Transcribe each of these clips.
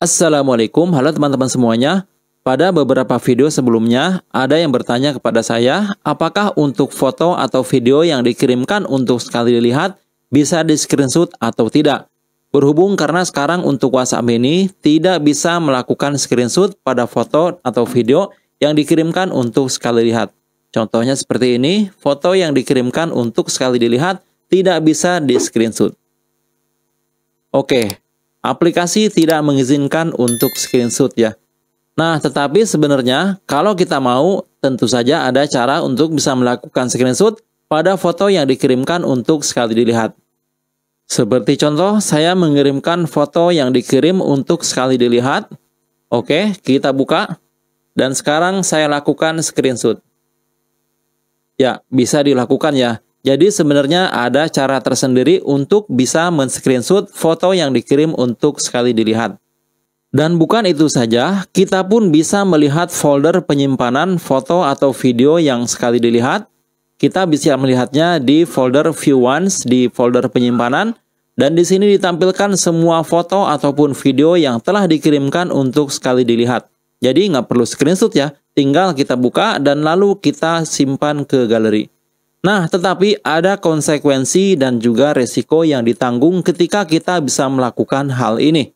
Assalamualaikum, halo teman-teman semuanya. Pada beberapa video sebelumnya, ada yang bertanya kepada saya, apakah untuk foto atau video yang dikirimkan untuk sekali dilihat bisa di screenshot atau tidak? Berhubung karena sekarang untuk WhatsApp ini tidak bisa melakukan screenshot pada foto atau video yang dikirimkan untuk sekali lihat. Contohnya seperti ini, foto yang dikirimkan untuk sekali dilihat tidak bisa di screenshot. Oke, aplikasi tidak mengizinkan untuk screenshot ya. Nah, tetapi sebenarnya kalau kita mau, tentu saja ada cara untuk bisa melakukan screenshot pada foto yang dikirimkan untuk sekali dilihat. Seperti contoh, saya mengirimkan foto yang dikirim untuk sekali dilihat. Oke, kita buka. Dan sekarang saya lakukan screenshot. Ya, bisa dilakukan ya. Jadi sebenarnya ada cara tersendiri untuk bisa men-screenshot foto yang dikirim untuk sekali dilihat. Dan bukan itu saja, kita pun bisa melihat folder penyimpanan foto atau video yang sekali dilihat. Kita bisa melihatnya di folder View Once di folder penyimpanan dan di sini ditampilkan semua foto ataupun video yang telah dikirimkan untuk sekali dilihat. Jadi nggak perlu screenshot ya, tinggal kita buka dan lalu kita simpan ke galeri. Nah, tetapi ada konsekuensi dan juga resiko yang ditanggung ketika kita bisa melakukan hal ini.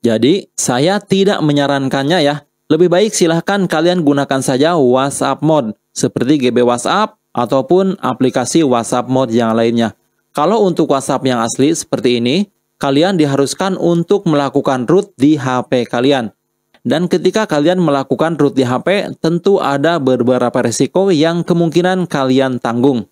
Jadi, saya tidak menyarankannya ya. Lebih baik silahkan kalian gunakan saja WhatsApp Mode, seperti GB WhatsApp ataupun aplikasi WhatsApp Mode yang lainnya. Kalau untuk WhatsApp yang asli seperti ini, kalian diharuskan untuk melakukan root di HP kalian. Dan ketika kalian melakukan root di HP tentu ada beberapa resiko yang kemungkinan kalian tanggung.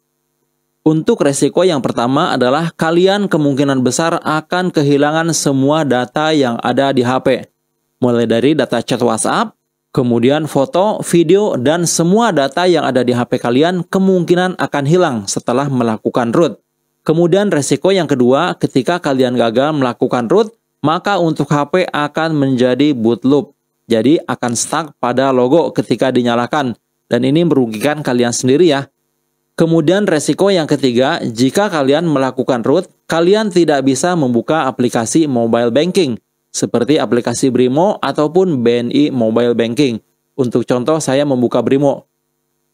Untuk resiko yang pertama adalah kalian kemungkinan besar akan kehilangan semua data yang ada di HP. Mulai dari data chat WhatsApp, kemudian foto, video, dan semua data yang ada di HP kalian kemungkinan akan hilang setelah melakukan root. Kemudian resiko yang kedua, ketika kalian gagal melakukan root, maka untuk HP akan menjadi boot loop. Jadi akan stuck pada logo ketika dinyalakan dan ini merugikan kalian sendiri ya. Kemudian resiko yang ketiga, jika kalian melakukan root, kalian tidak bisa membuka aplikasi mobile banking seperti aplikasi Brimo ataupun BNI Mobile Banking. Untuk contoh saya membuka Brimo.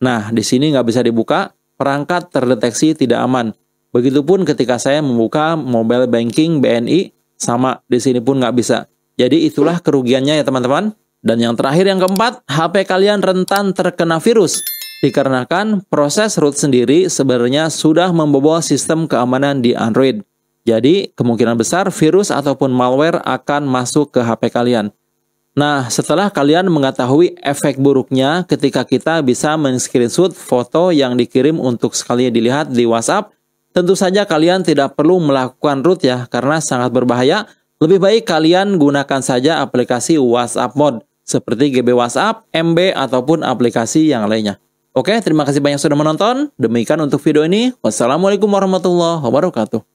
Nah, di sini nggak bisa dibuka, perangkat terdeteksi tidak aman. Begitupun ketika saya membuka mobile banking BNI, sama di sini pun nggak bisa. Jadi itulah kerugiannya ya teman-teman. Dan yang terakhir yang keempat, HP kalian rentan terkena virus. Dikarenakan proses root sendiri sebenarnya sudah membobol sistem keamanan di Android. Jadi kemungkinan besar virus ataupun malware akan masuk ke HP kalian. Nah, setelah kalian mengetahui efek buruknya ketika kita bisa men-screenshot foto yang dikirim untuk sekali dilihat di WhatsApp, tentu saja kalian tidak perlu melakukan root ya, karena sangat berbahaya lebih baik kalian gunakan saja aplikasi WhatsApp Mode seperti GB WhatsApp, MB, ataupun aplikasi yang lainnya. Oke, terima kasih banyak sudah menonton. Demikian untuk video ini. Wassalamualaikum warahmatullahi wabarakatuh.